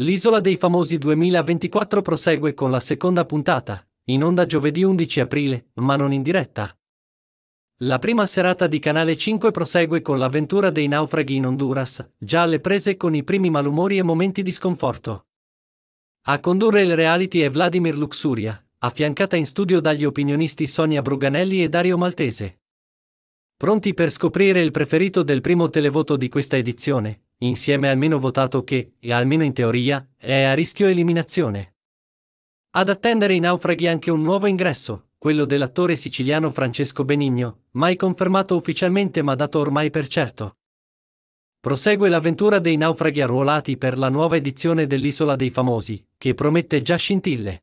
L'isola dei famosi 2024 prosegue con la seconda puntata, in onda giovedì 11 aprile, ma non in diretta. La prima serata di Canale 5 prosegue con l'avventura dei naufraghi in Honduras, già alle prese con i primi malumori e momenti di sconforto. A condurre il reality è Vladimir Luxuria, affiancata in studio dagli opinionisti Sonia Bruganelli e Dario Maltese. Pronti per scoprire il preferito del primo televoto di questa edizione, insieme almeno votato che, e almeno in teoria, è a rischio eliminazione. Ad attendere i naufraghi anche un nuovo ingresso, quello dell'attore siciliano Francesco Benigno, mai confermato ufficialmente ma dato ormai per certo. Prosegue l'avventura dei naufraghi arruolati per la nuova edizione dell'Isola dei Famosi, che promette già scintille.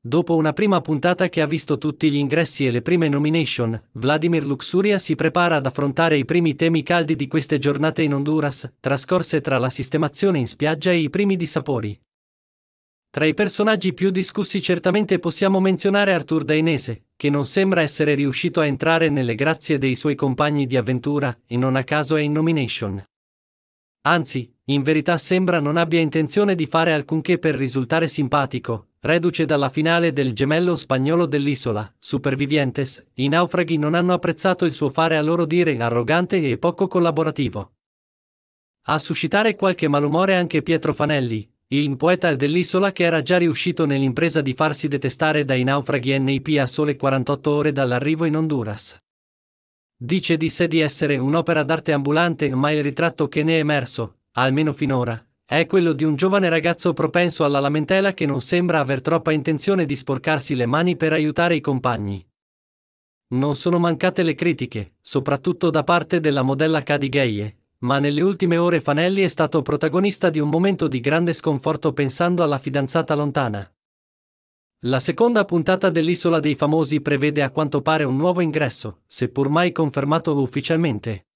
Dopo una prima puntata che ha visto tutti gli ingressi e le prime nomination, Vladimir Luxuria si prepara ad affrontare i primi temi caldi di queste giornate in Honduras, trascorse tra la sistemazione in spiaggia e i primi dissapori. Tra i personaggi più discussi certamente possiamo menzionare Artur Dainese, che non sembra essere riuscito a entrare nelle grazie dei suoi compagni di avventura e non a caso è in nomination. Anzi, in verità sembra non abbia intenzione di fare alcunché per risultare simpatico, reduce dalla finale del gemello spagnolo dell'isola, Supervivientes, i naufraghi non hanno apprezzato il suo fare a loro dire arrogante e poco collaborativo. A suscitare qualche malumore anche Pietro Fanelli, il poeta dell'isola che era già riuscito nell'impresa di farsi detestare dai naufraghi NIP a sole 48 ore dall'arrivo in Honduras. Dice di sé di essere un'opera d'arte ambulante, ma il ritratto che ne è emerso, almeno finora, è quello di un giovane ragazzo propenso alla lamentela che non sembra aver troppa intenzione di sporcarsi le mani per aiutare i compagni. Non sono mancate le critiche, soprattutto da parte della modella Cady Gaye, ma nelle ultime ore Fanelli è stato protagonista di un momento di grande sconforto pensando alla fidanzata lontana. La seconda puntata dell'Isola dei Famosi prevede a quanto pare un nuovo ingresso, seppur mai confermato ufficialmente.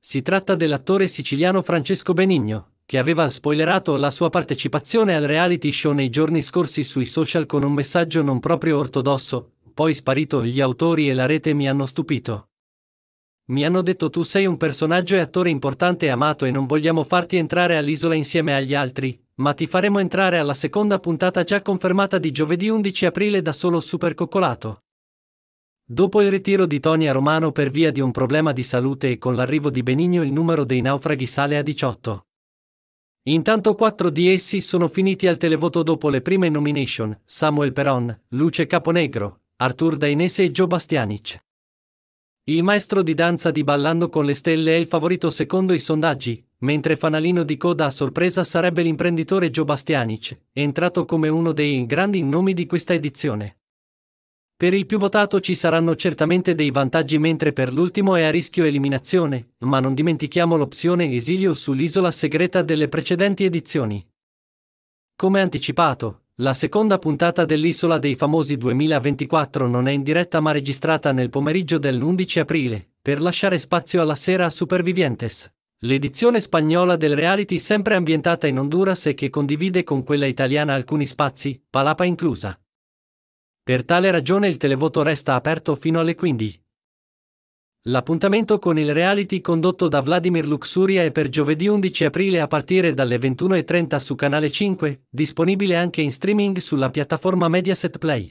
Si tratta dell'attore siciliano Francesco Benigno, che aveva spoilerato la sua partecipazione al reality show nei giorni scorsi sui social con un messaggio non proprio ortodosso, poi sparito gli autori e la rete mi hanno stupito. Mi hanno detto tu sei un personaggio e attore importante e amato e non vogliamo farti entrare all'isola insieme agli altri, ma ti faremo entrare alla seconda puntata già confermata di giovedì 11 aprile da solo Super Coccolato. Dopo il ritiro di Tony a Romano per via di un problema di salute e con l'arrivo di Benigno il numero dei naufraghi sale a 18. Intanto quattro di essi sono finiti al televoto dopo le prime nomination, Samuel Peron, Luce Caponegro, Artur Dainese e Joe Bastianic. Il maestro di danza di Ballando con le Stelle è il favorito secondo i sondaggi, mentre fanalino di coda a sorpresa sarebbe l'imprenditore Joe Bastianic, entrato come uno dei grandi nomi di questa edizione. Per il più votato ci saranno certamente dei vantaggi mentre per l'ultimo è a rischio eliminazione, ma non dimentichiamo l'opzione esilio sull'isola segreta delle precedenti edizioni. Come anticipato, la seconda puntata dell'Isola dei Famosi 2024 non è in diretta ma registrata nel pomeriggio dell'11 aprile, per lasciare spazio alla sera a Supervivientes. L'edizione spagnola del reality sempre ambientata in Honduras e che condivide con quella italiana alcuni spazi, Palapa inclusa. Per tale ragione il televoto resta aperto fino alle 15. L'appuntamento con il reality condotto da Vladimir Luxuria è per giovedì 11 aprile a partire dalle 21.30 su Canale 5, disponibile anche in streaming sulla piattaforma Mediaset Play.